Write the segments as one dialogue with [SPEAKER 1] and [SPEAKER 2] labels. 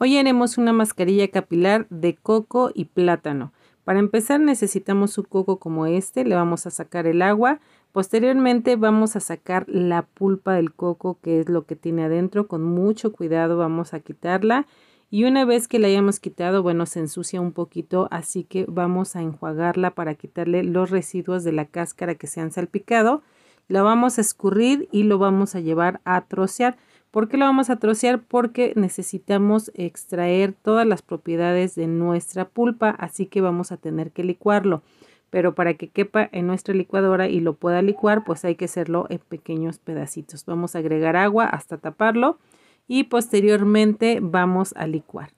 [SPEAKER 1] Hoy haremos una mascarilla capilar de coco y plátano. Para empezar necesitamos un coco como este, le vamos a sacar el agua. Posteriormente vamos a sacar la pulpa del coco que es lo que tiene adentro. Con mucho cuidado vamos a quitarla. Y una vez que la hayamos quitado, bueno, se ensucia un poquito, así que vamos a enjuagarla para quitarle los residuos de la cáscara que se han salpicado. La vamos a escurrir y lo vamos a llevar a trocear. ¿Por qué lo vamos a trocear? Porque necesitamos extraer todas las propiedades de nuestra pulpa, así que vamos a tener que licuarlo. Pero para que quepa en nuestra licuadora y lo pueda licuar, pues hay que hacerlo en pequeños pedacitos. Vamos a agregar agua hasta taparlo y posteriormente vamos a licuar.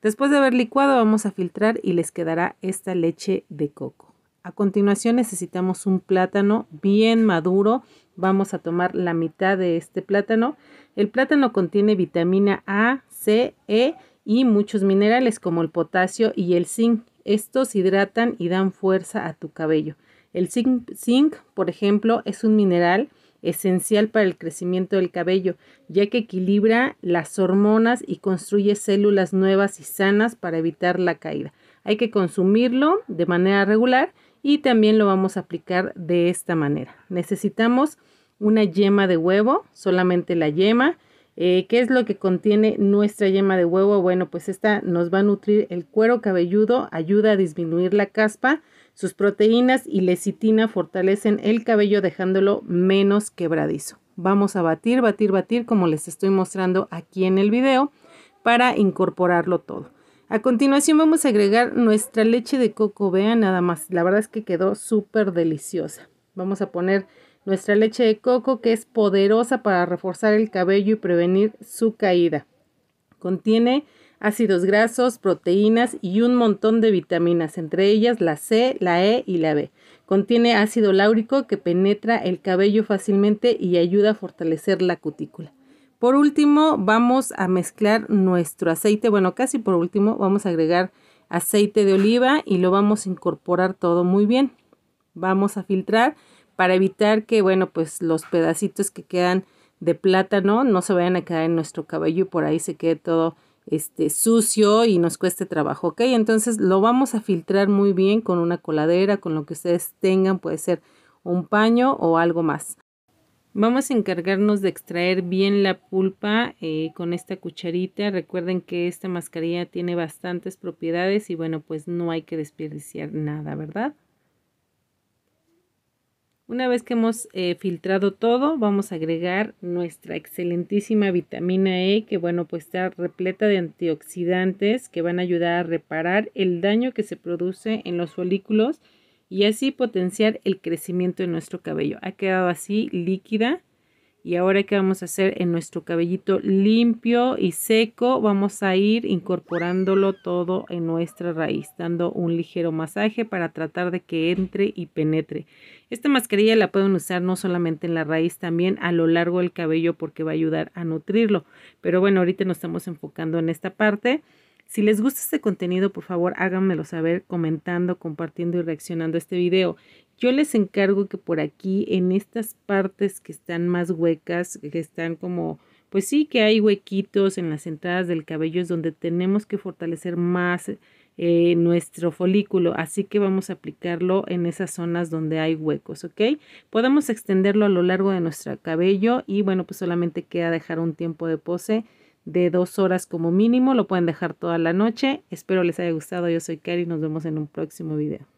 [SPEAKER 1] Después de haber licuado vamos a filtrar y les quedará esta leche de coco. A continuación necesitamos un plátano bien maduro vamos a tomar la mitad de este plátano. El plátano contiene vitamina A, C, E y muchos minerales como el potasio y el zinc. Estos hidratan y dan fuerza a tu cabello. El zinc, zinc por ejemplo, es un mineral esencial para el crecimiento del cabello, ya que equilibra las hormonas y construye células nuevas y sanas para evitar la caída. Hay que consumirlo de manera regular y también lo vamos a aplicar de esta manera. Necesitamos una yema de huevo, solamente la yema. Eh, ¿Qué es lo que contiene nuestra yema de huevo? Bueno, pues esta nos va a nutrir el cuero cabelludo, ayuda a disminuir la caspa, sus proteínas y lecitina fortalecen el cabello dejándolo menos quebradizo. Vamos a batir, batir, batir como les estoy mostrando aquí en el video para incorporarlo todo. A continuación vamos a agregar nuestra leche de coco, vean nada más, la verdad es que quedó súper deliciosa. Vamos a poner nuestra leche de coco que es poderosa para reforzar el cabello y prevenir su caída. Contiene ácidos grasos, proteínas y un montón de vitaminas, entre ellas la C, la E y la B. Contiene ácido láurico que penetra el cabello fácilmente y ayuda a fortalecer la cutícula. Por último, vamos a mezclar nuestro aceite. Bueno, casi por último, vamos a agregar aceite de oliva y lo vamos a incorporar todo muy bien. Vamos a filtrar para evitar que, bueno, pues los pedacitos que quedan de plátano no se vayan a quedar en nuestro cabello y por ahí se quede todo este sucio y nos cueste trabajo, ¿ok? Entonces lo vamos a filtrar muy bien con una coladera, con lo que ustedes tengan, puede ser un paño o algo más. Vamos a encargarnos de extraer bien la pulpa eh, con esta cucharita. Recuerden que esta mascarilla tiene bastantes propiedades y bueno, pues no hay que desperdiciar nada, ¿verdad? Una vez que hemos eh, filtrado todo, vamos a agregar nuestra excelentísima vitamina E, que bueno, pues está repleta de antioxidantes que van a ayudar a reparar el daño que se produce en los folículos y así potenciar el crecimiento de nuestro cabello. Ha quedado así líquida y ahora que vamos a hacer en nuestro cabellito limpio y seco, vamos a ir incorporándolo todo en nuestra raíz, dando un ligero masaje para tratar de que entre y penetre. Esta mascarilla la pueden usar no solamente en la raíz, también a lo largo del cabello porque va a ayudar a nutrirlo. Pero bueno, ahorita nos estamos enfocando en esta parte. Si les gusta este contenido, por favor háganmelo saber comentando, compartiendo y reaccionando a este video. Yo les encargo que por aquí, en estas partes que están más huecas, que están como, pues sí que hay huequitos en las entradas del cabello, es donde tenemos que fortalecer más eh, nuestro folículo, así que vamos a aplicarlo en esas zonas donde hay huecos, ¿ok? Podemos extenderlo a lo largo de nuestro cabello y bueno, pues solamente queda dejar un tiempo de pose de dos horas como mínimo. Lo pueden dejar toda la noche. Espero les haya gustado. Yo soy Kari. Nos vemos en un próximo video.